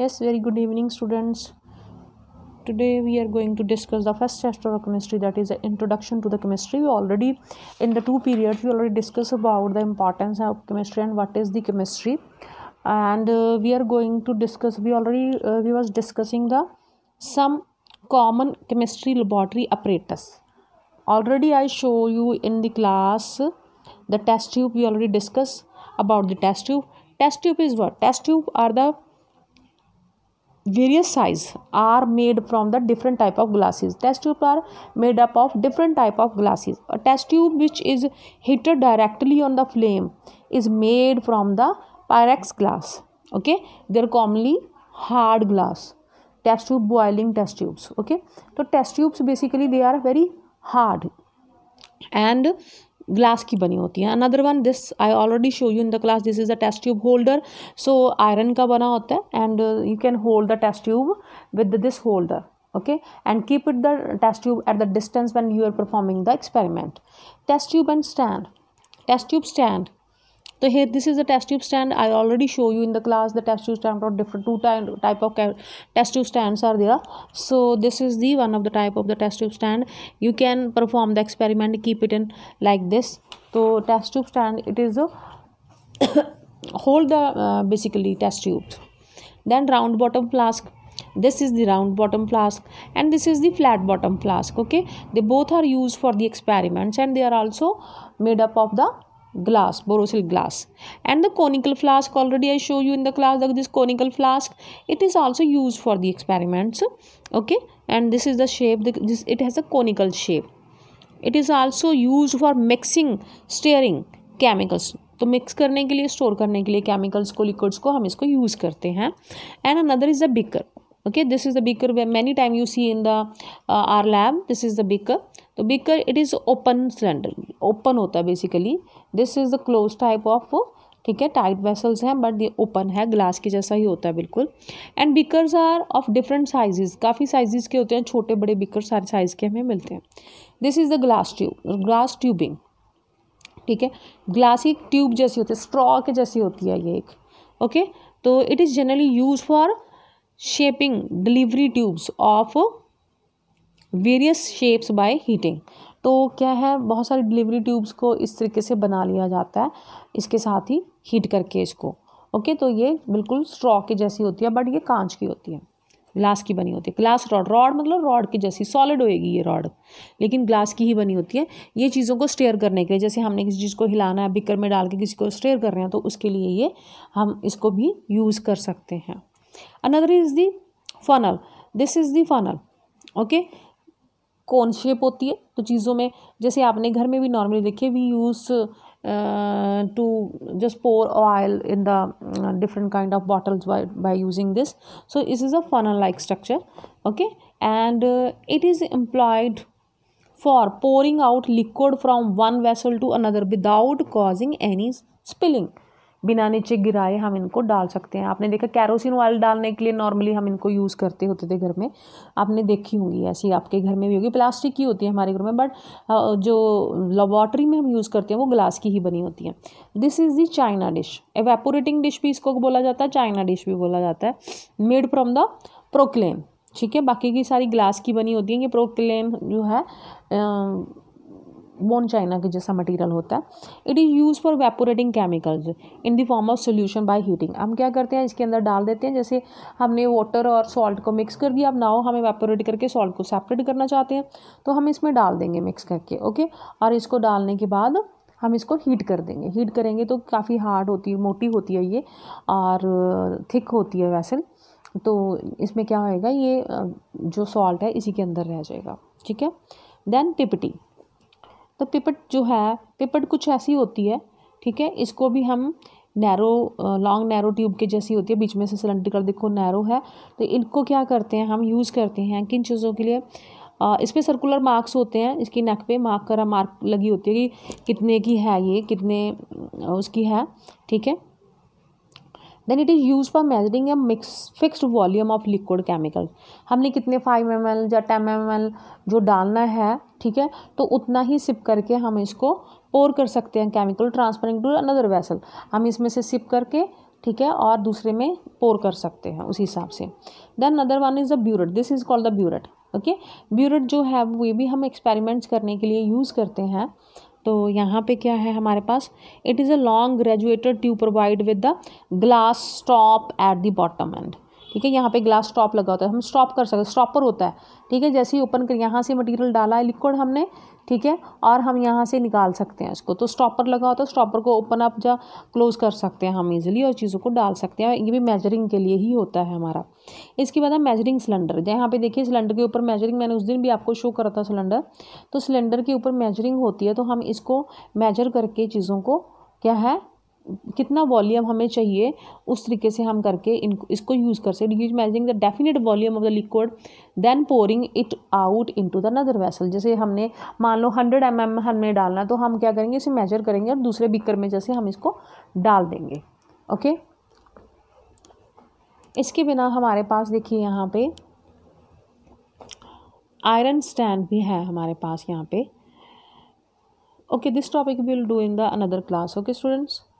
yes very good evening students today we are going to discuss the first chapter of chemistry that is the introduction to the chemistry we already in the two periods we already discussed about the importance of chemistry and what is the chemistry and uh, we are going to discuss we already uh, we was discussing the some common chemistry laboratory apparatus already i show you in the class the test tube we already discussed about the test tube test tube is what test tube are the various size are made from the different type of glasses test tubes are made up of different type of glasses a test tube which is heated directly on the flame is made from the pyrex glass okay they're commonly hard glass test tube boiling test tubes okay so test tubes basically they are very hard and glass की बनी होती हैं another one this I already show you in the class this is a test tube holder so iron का बना होता है and you can hold the test tube with this holder okay and keep it the test tube at the distance when you are performing the experiment test tube and stand test tube stand so here this is the test tube stand i already show you in the class the test tube stand are different two type of test tube stands are there so this is the one of the type of the test tube stand you can perform the experiment keep it in like this so test tube stand it is a hold the uh, basically test tube. then round bottom flask this is the round bottom flask and this is the flat bottom flask okay they both are used for the experiments and they are also made up of the glass borosil glass and the conical flask already i show you in the class that this conical flask it is also used for the experiments okay and this is the shape this it has a conical shape it is also used for mixing stirring chemicals तो mix करने के लिए store करने के लिए chemicals को liquids को हम इसको यूज़ करते हैं and another is the beaker okay this is the beaker where many time you see in the uh, our lab this is the तो beaker it is open cylinder open होता है basically this is the close type of ठीक है tight vessels हैं but ये open है glass के जैसा ही होता है बिल्कुल and beakers are of different sizes काफ़ी साइजेस के होते हैं छोटे बड़े बीकर सारे साइज़ के हमें मिलते हैं this is the glass tube glass tubing ठीक है ग्लास ही ट्यूब जैसी होती है स्ट्रॉ के जैसी होती है ये एक ओके तो it is generally use for shaping delivery tubes of various shapes by heating तो क्या है बहुत सारे डिलीवरी ट्यूब्स को इस तरीके से बना लिया जाता है इसके साथ ही हीट करके इसको ओके तो ये बिल्कुल स्ट्रॉ की जैसी होती है बट ये कांच की होती है ग्लास की बनी होती है ग्लास रॉड रॉड मतलब रॉड की जैसी सॉलिड होएगी ये रॉड लेकिन ग्लास की ही बनी होती है ये चीज़ों को स्टेयर करने के लिए जैसे हमने किसी चीज़ को हिलाना है बिकर में डाल के किसी को स्टेयर कर रहे हैं तो उसके लिए ये हम इसको भी यूज़ कर सकते हैं another is the funnel this is the funnel okay कौन शेप होती है तो चीज़ों में जैसे आपने घर में भी नॉर्मली देखिए we use to just pour oil in the different kind of bottles by using this so this is a funnel like structure okay and it is employed for pouring out liquid from one vessel to another without causing any spilling बिना नीचे गिराए हम इनको डाल सकते हैं आपने देखा कैरोसिन ऑयल डालने के लिए नॉर्मली हम इनको यूज़ करते होते थे घर में आपने देखी होंगी ऐसी आपके घर में भी होगी प्लास्टिक की होती है हमारे घर में बट जो लेबॉर्ट्री में हम यूज़ करते हैं वो ग्लास की ही बनी होती है this is the china dish evaporating dish भी इसको बोला जाता है चाइना डिश भी बोला जाता है मेड फ्रॉम द प्रोक्लेन ठीक है बाकी की सारी ग्लास की बनी होती है ये प्रोक्लेन जो है बोन चाइना के जैसा मटेरियल होता है it is use for evaporating chemicals in the form of solution by heating हम क्या करते हैं इसके अंदर डाल देते हैं जैसे हमने वाटर और सॉल्ट को मिक्स कर दिया अब नाव हमें वेपोरेट करके सॉल्ट को सेपरेट करना चाहते हैं तो हम इसमें डाल देंगे मिक्स करके ओके और इसको डालने के बाद हम इसको हीट कर देंगे हीट करेंगे तो काफ़ी हार्ड होती है मोटी होती है ये और थिक होती है वैसे तो इसमें क्या होएगा ये जो सॉल्ट है इसी के अंदर रह जाएगा ठीक है देन टिपटी तो पिपट जो है पिपट कुछ ऐसी होती है ठीक है इसको भी हम नैरो लॉन्ग नैरो ट्यूब के जैसी होती है बीच में से सिलेंड्रिकल देखो नैरो है तो इनको क्या करते हैं हम यूज़ करते हैं किन चीज़ों के लिए इस पर सर्कुलर मार्क्स होते हैं इसकी नेक पे मार्क करा मार्क लगी होती है कि कितने की है ये कितने उसकी है ठीक है then it is use for measuring a mix fixed volume of liquid chemical हमने कितने फाइव एम एल या टेन एम एल जो डालना है ठीक है तो उतना ही सिप करके हम इसको पोर कर सकते हैं chemical transferring to another vessel हम इसमें से सिप करके ठीक है और दूसरे में पोर कर सकते हैं उसी हिसाब से then other one is the burette this is called the burette okay burette जो है वो भी हम एक्सपेरिमेंट्स करने के लिए यूज़ करते हैं तो यहाँ पे क्या है हमारे पास it is a long graduated tube provide with the glass stop at the bottom end ठीक है यहाँ पे ग्लास स्टॉप लगा होता है हम स्टॉप कर सकते स्टॉपर होता है ठीक है जैसे ही ओपन कर यहाँ से मटेरियल डाला है लिक्विड हमने ठीक है और हम यहाँ से निकाल सकते हैं इसको तो स्टॉपर लगा होता है स्टॉपर को ओपन अप या क्लोज कर सकते हैं हम इजिली और चीज़ों को डाल सकते हैं ये भी मेजरिंग के लिए ही होता है हमारा इसके बाद है मेजरिंग सिलेंडर यहाँ पे देखिए सिलेंडर के ऊपर मेजरिंग मैंने उस दिन भी आपको शो करा था सिलेंडर तो सिलेंडर के ऊपर मेजरिंग होती है तो हम इसको मेजर करके चीज़ों को क्या है कितना वॉल्यूम हमें चाहिए उस तरीके से हम करके इन इसको यूज़ कर सकते use measuring the definite volume of the liquid then pouring it out into the another vessel जैसे हमने मान लो हंड्रेड एम एम हमने डालना तो हम क्या करेंगे इसे मेजर करेंगे और दूसरे बिकर में जैसे हम इसको डाल देंगे ओके okay? इसके बिना हमारे पास देखिए यहाँ पे आयरन स्टैंड भी है हमारे पास यहाँ पे okay this topic will do in the another class okay students